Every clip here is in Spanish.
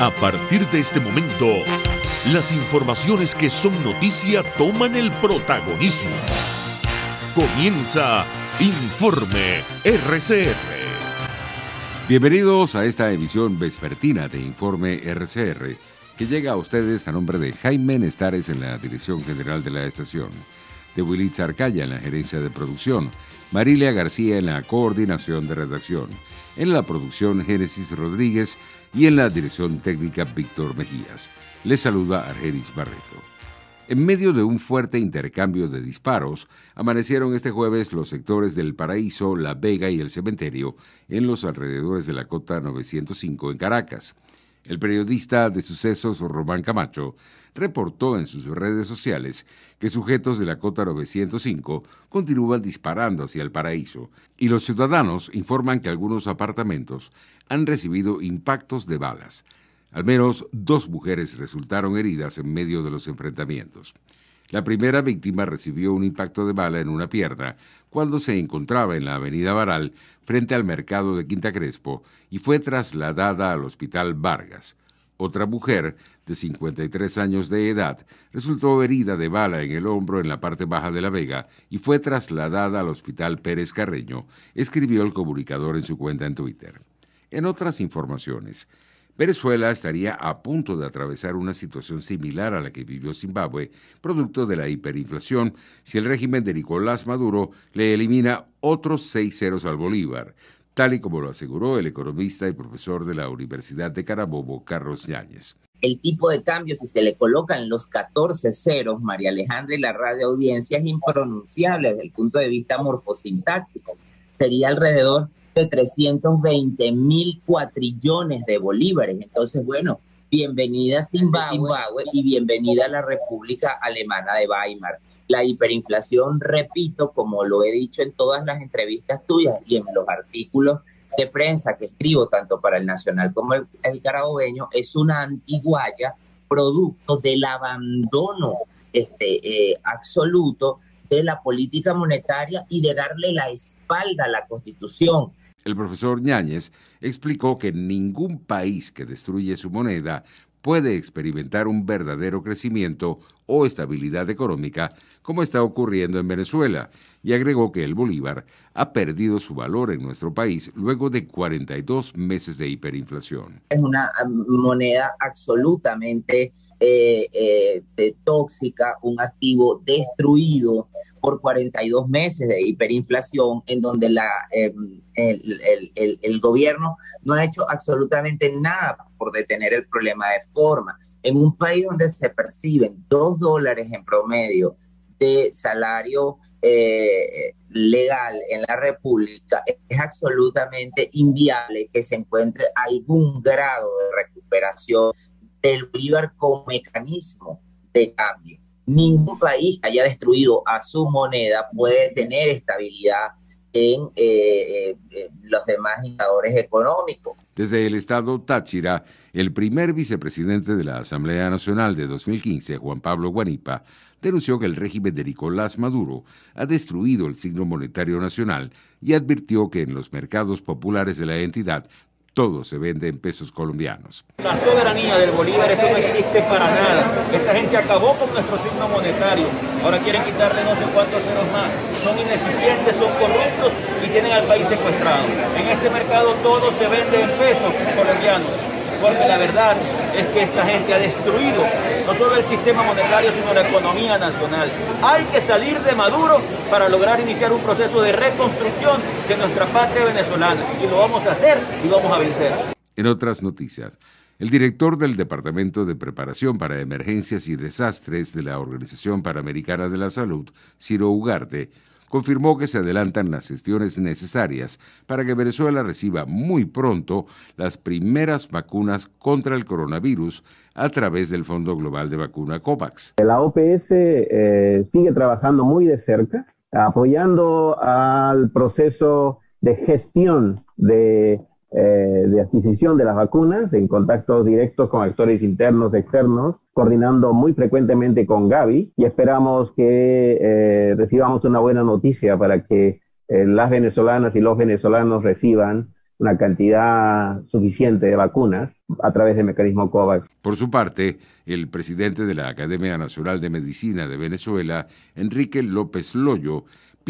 A partir de este momento, las informaciones que son noticia toman el protagonismo. Comienza Informe RCR. Bienvenidos a esta emisión vespertina de Informe RCR, que llega a ustedes a nombre de Jaime Nestares en la dirección general de la estación, de Willy Zarcaya en la gerencia de producción, Marilia García en la coordinación de redacción en la producción Génesis Rodríguez y en la dirección técnica Víctor Mejías. Les saluda Argenis Barreto. En medio de un fuerte intercambio de disparos, amanecieron este jueves los sectores del Paraíso, La Vega y el Cementerio en los alrededores de la Cota 905 en Caracas. El periodista de sucesos Román Camacho reportó en sus redes sociales que sujetos de la Cota 905 continúan disparando hacia el paraíso y los ciudadanos informan que algunos apartamentos han recibido impactos de balas. Al menos dos mujeres resultaron heridas en medio de los enfrentamientos. La primera víctima recibió un impacto de bala en una pierna cuando se encontraba en la avenida Baral frente al mercado de Quinta Crespo y fue trasladada al hospital Vargas. Otra mujer, de 53 años de edad, resultó herida de bala en el hombro en la parte baja de la vega y fue trasladada al Hospital Pérez Carreño, escribió el comunicador en su cuenta en Twitter. En otras informaciones, Venezuela estaría a punto de atravesar una situación similar a la que vivió Zimbabue, producto de la hiperinflación, si el régimen de Nicolás Maduro le elimina otros seis ceros al Bolívar tal y como lo aseguró el economista y profesor de la Universidad de Carabobo, Carlos Yáñez. El tipo de cambio, si se le colocan los 14 ceros, María Alejandra y la radio audiencia, es impronunciable desde el punto de vista morfosintáctico, Sería alrededor de 320 mil cuatrillones de bolívares. Entonces, bueno, bienvenida a Zimbabue y bienvenida a la República Alemana de Weimar la hiperinflación, repito, como lo he dicho en todas las entrevistas tuyas y en los artículos de prensa que escribo tanto para el Nacional como el, Carabobeño, es una antiguaya producto del abandono este, eh, absoluto de la política monetaria y de darle la espalda a la Constitución. El profesor Ñáñez explicó que ningún país que destruye su moneda puede experimentar un verdadero crecimiento o estabilidad económica como está ocurriendo en Venezuela y agregó que el bolívar ha perdido su valor en nuestro país luego de 42 meses de hiperinflación. Es una ah, moneda absolutamente eh, eh, tóxica, un activo destruido por 42 meses de hiperinflación en donde la, em, el, el, gobierno no ha hecho absolutamente nada por detener el problema de forma. En un país donde se perciben dos dólares en promedio de salario eh, legal en la República, es absolutamente inviable que se encuentre algún grado de recuperación del Bolívar como mecanismo de cambio. Ningún país que haya destruido a su moneda puede tener estabilidad en eh, eh, los demás indicadores económicos. Desde el estado Táchira, el primer vicepresidente de la Asamblea Nacional de 2015, Juan Pablo Guanipa, denunció que el régimen de Nicolás Maduro ha destruido el signo monetario nacional y advirtió que en los mercados populares de la entidad todo se vende en pesos colombianos. La soberanía del Bolívar, eso no existe para nada. Esta gente acabó con nuestro signo monetario. Ahora quieren quitarle no sé cuántos ceros más. Son ineficientes, son corruptos y tienen al país secuestrado. En este mercado todo se vende en pesos colombianos. Porque la verdad es que esta gente ha destruido no solo el sistema monetario, sino la economía nacional. Hay que salir de Maduro para lograr iniciar un proceso de reconstrucción de nuestra patria venezolana. Y lo vamos a hacer y vamos a vencer. En otras noticias, el director del Departamento de Preparación para Emergencias y Desastres de la Organización Panamericana de la Salud, Ciro Ugarte, confirmó que se adelantan las gestiones necesarias para que Venezuela reciba muy pronto las primeras vacunas contra el coronavirus a través del Fondo Global de Vacuna COVAX. La OPS eh, sigue trabajando muy de cerca, apoyando al proceso de gestión de eh, de adquisición de las vacunas, en contactos directos con actores internos, y externos, coordinando muy frecuentemente con Gaby y esperamos que eh, recibamos una buena noticia para que eh, las venezolanas y los venezolanos reciban una cantidad suficiente de vacunas a través del mecanismo COVAX. Por su parte, el presidente de la Academia Nacional de Medicina de Venezuela, Enrique López Loyo,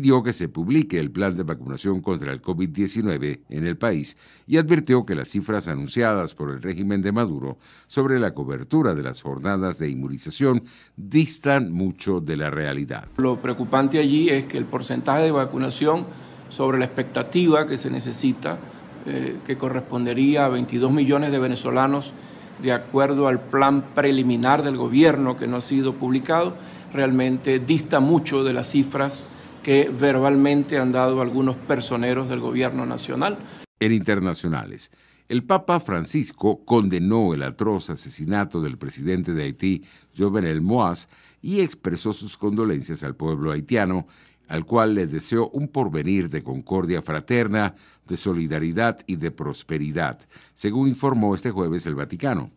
pidió que se publique el plan de vacunación contra el COVID-19 en el país y advirtió que las cifras anunciadas por el régimen de Maduro sobre la cobertura de las jornadas de inmunización distan mucho de la realidad. Lo preocupante allí es que el porcentaje de vacunación sobre la expectativa que se necesita, eh, que correspondería a 22 millones de venezolanos de acuerdo al plan preliminar del gobierno que no ha sido publicado, realmente dista mucho de las cifras que verbalmente han dado algunos personeros del gobierno nacional. En internacionales, el Papa Francisco condenó el atroz asesinato del presidente de Haití, Jovenel Moaz, y expresó sus condolencias al pueblo haitiano, al cual le deseó un porvenir de concordia fraterna, de solidaridad y de prosperidad, según informó este jueves el Vaticano.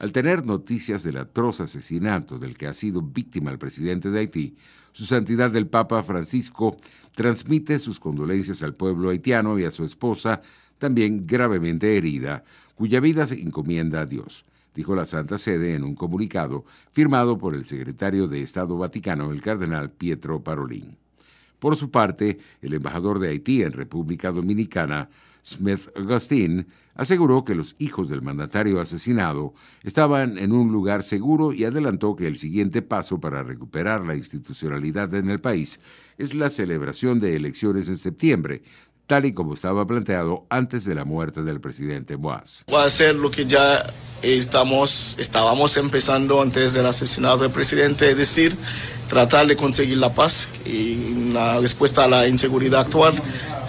Al tener noticias del atroz asesinato del que ha sido víctima el presidente de Haití, Su Santidad el Papa Francisco transmite sus condolencias al pueblo haitiano y a su esposa, también gravemente herida, cuya vida se encomienda a Dios, dijo la Santa Sede en un comunicado firmado por el secretario de Estado Vaticano, el cardenal Pietro Parolín. Por su parte, el embajador de Haití en República Dominicana, smith agustin aseguró que los hijos del mandatario asesinado estaban en un lugar seguro y adelantó que el siguiente paso para recuperar la institucionalidad en el país es la celebración de elecciones en septiembre, tal y como estaba planteado antes de la muerte del presidente Boas. Va a ser lo que ya estamos, estábamos empezando antes del asesinato del presidente, es decir, tratar de conseguir la paz y la respuesta a la inseguridad actual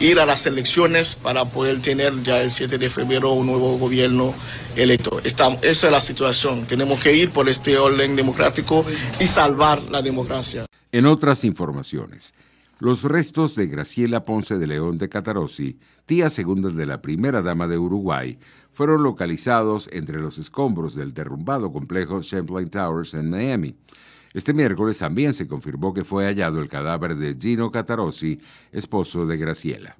ir a las elecciones para poder tener ya el 7 de febrero un nuevo gobierno electo. esa es la situación. Tenemos que ir por este orden democrático y salvar la democracia. En otras informaciones, los restos de Graciela Ponce de León de Catarossi, tía segunda de la primera dama de Uruguay, fueron localizados entre los escombros del derrumbado complejo Champlain Towers en Miami. Este miércoles también se confirmó que fue hallado el cadáver de Gino Catarossi, esposo de Graciela.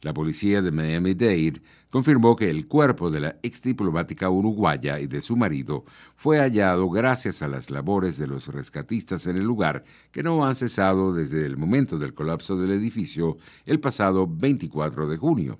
La policía de Miami-Dade confirmó que el cuerpo de la ex diplomática uruguaya y de su marido fue hallado gracias a las labores de los rescatistas en el lugar, que no han cesado desde el momento del colapso del edificio el pasado 24 de junio.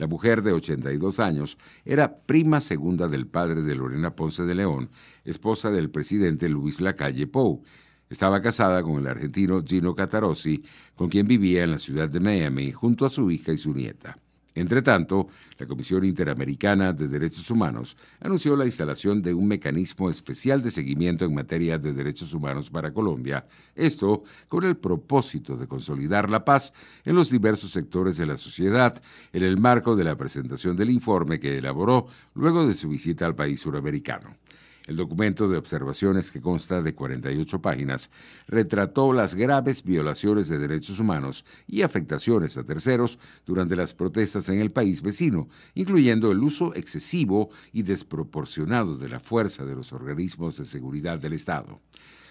La mujer de 82 años era prima segunda del padre de Lorena Ponce de León, esposa del presidente Luis Lacalle Pou. Estaba casada con el argentino Gino Catarossi, con quien vivía en la ciudad de Miami junto a su hija y su nieta. Entre tanto, la Comisión Interamericana de Derechos Humanos anunció la instalación de un mecanismo especial de seguimiento en materia de derechos humanos para Colombia, esto con el propósito de consolidar la paz en los diversos sectores de la sociedad en el marco de la presentación del informe que elaboró luego de su visita al país suramericano. El documento de observaciones, que consta de 48 páginas, retrató las graves violaciones de derechos humanos y afectaciones a terceros durante las protestas en el país vecino, incluyendo el uso excesivo y desproporcionado de la fuerza de los organismos de seguridad del Estado.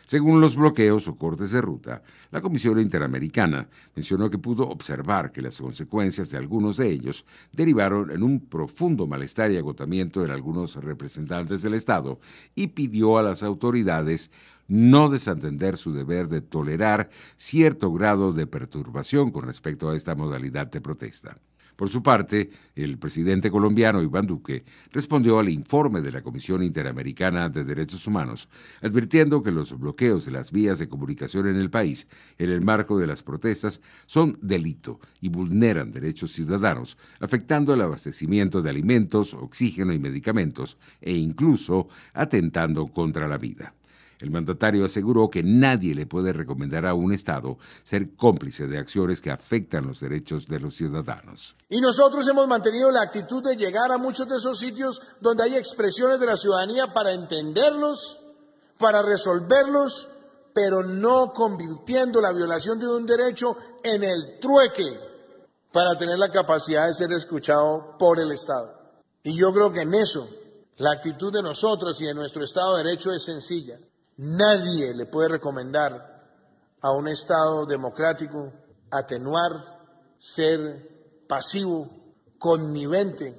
Según los bloqueos o cortes de ruta, la Comisión Interamericana mencionó que pudo observar que las consecuencias de algunos de ellos derivaron en un profundo malestar y agotamiento en algunos representantes del Estado y pidió a las autoridades no desatender su deber de tolerar cierto grado de perturbación con respecto a esta modalidad de protesta. Por su parte, el presidente colombiano Iván Duque respondió al informe de la Comisión Interamericana de Derechos Humanos, advirtiendo que los bloqueos de las vías de comunicación en el país, en el marco de las protestas, son delito y vulneran derechos ciudadanos, afectando el abastecimiento de alimentos, oxígeno y medicamentos, e incluso atentando contra la vida. El mandatario aseguró que nadie le puede recomendar a un Estado ser cómplice de acciones que afectan los derechos de los ciudadanos. Y nosotros hemos mantenido la actitud de llegar a muchos de esos sitios donde hay expresiones de la ciudadanía para entenderlos, para resolverlos, pero no convirtiendo la violación de un derecho en el trueque para tener la capacidad de ser escuchado por el Estado. Y yo creo que en eso la actitud de nosotros y de nuestro Estado de Derecho es sencilla Nadie le puede recomendar a un Estado democrático atenuar, ser pasivo, connivente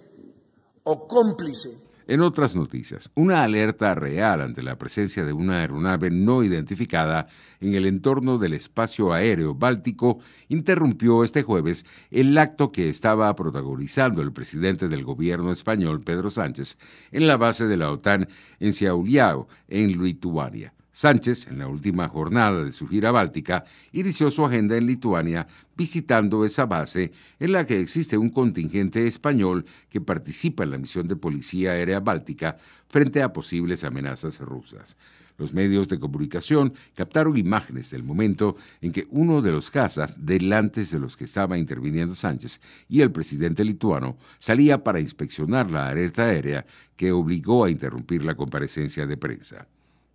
o cómplice en otras noticias, una alerta real ante la presencia de una aeronave no identificada en el entorno del espacio aéreo báltico interrumpió este jueves el acto que estaba protagonizando el presidente del gobierno español, Pedro Sánchez, en la base de la OTAN en Siauliao, en Lituania. Sánchez, en la última jornada de su gira báltica, inició su agenda en Lituania visitando esa base en la que existe un contingente español que participa en la misión de policía aérea báltica frente a posibles amenazas rusas. Los medios de comunicación captaron imágenes del momento en que uno de los cazas, delante de los que estaba interviniendo Sánchez y el presidente lituano, salía para inspeccionar la alerta aérea que obligó a interrumpir la comparecencia de prensa.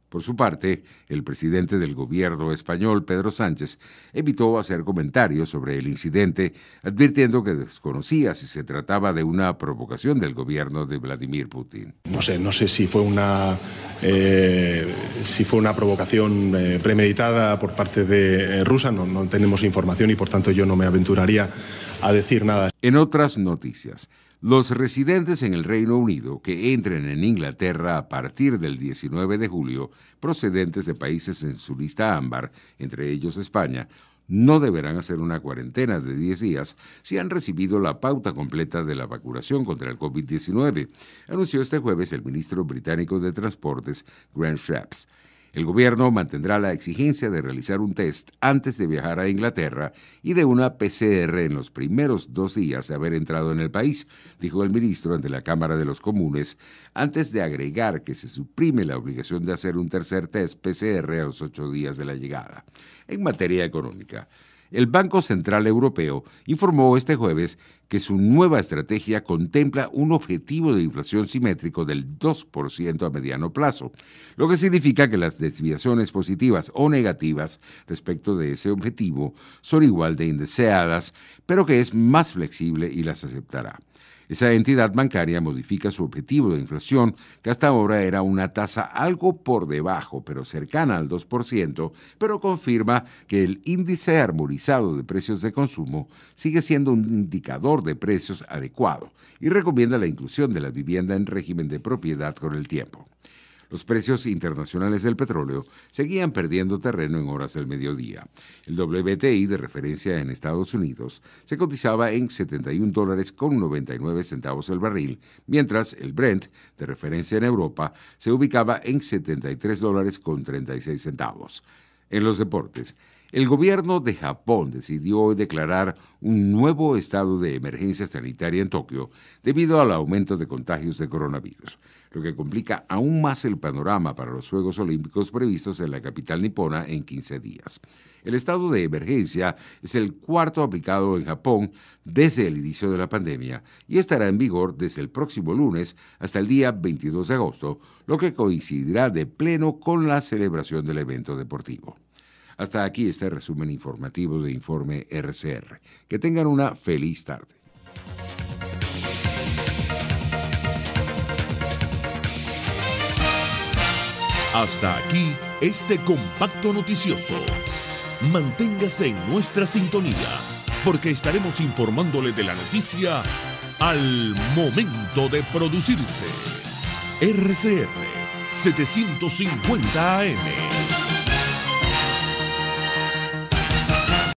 Por su parte, el presidente del gobierno español, Pedro Sánchez, evitó hacer comentarios sobre el incidente, advirtiendo que desconocía si se trataba de una provocación del gobierno de Vladimir Putin. No sé, no sé si fue una, eh, si fue una provocación eh, premeditada por parte de eh, Rusia, no tenemos información y por tanto yo no me aventuraría a decir nada. En otras noticias, los residentes en el Reino Unido que entren en Inglaterra a partir del 19 de julio, procedentes de países en su lista ámbar, entre ellos España, no deberán hacer una cuarentena de 10 días si han recibido la pauta completa de la vacunación contra el COVID-19, anunció este jueves el ministro británico de Transportes, Grant Shapps. El gobierno mantendrá la exigencia de realizar un test antes de viajar a Inglaterra y de una PCR en los primeros dos días de haber entrado en el país, dijo el ministro ante la Cámara de los Comunes, antes de agregar que se suprime la obligación de hacer un tercer test PCR a los ocho días de la llegada. En materia económica, el Banco Central Europeo informó este jueves que su nueva estrategia contempla un objetivo de inflación simétrico del 2% a mediano plazo, lo que significa que las desviaciones positivas o negativas respecto de ese objetivo son igual de indeseadas, pero que es más flexible y las aceptará. Esa entidad bancaria modifica su objetivo de inflación, que hasta ahora era una tasa algo por debajo, pero cercana al 2%, pero confirma que el índice armonizado de precios de consumo sigue siendo un indicador de precios adecuado y recomienda la inclusión de la vivienda en régimen de propiedad con el tiempo los precios internacionales del petróleo seguían perdiendo terreno en horas del mediodía. El WTI de referencia en Estados Unidos se cotizaba en 71 dólares con 99 centavos el barril, mientras el Brent de referencia en Europa se ubicaba en 73 dólares con 36 centavos. En los deportes, el gobierno de Japón decidió hoy declarar un nuevo estado de emergencia sanitaria en Tokio debido al aumento de contagios de coronavirus, lo que complica aún más el panorama para los Juegos Olímpicos previstos en la capital nipona en 15 días. El estado de emergencia es el cuarto aplicado en Japón desde el inicio de la pandemia y estará en vigor desde el próximo lunes hasta el día 22 de agosto, lo que coincidirá de pleno con la celebración del evento deportivo. Hasta aquí este resumen informativo de Informe RCR. Que tengan una feliz tarde. Hasta aquí este compacto noticioso. Manténgase en nuestra sintonía, porque estaremos informándole de la noticia al momento de producirse. RCR 750 AM.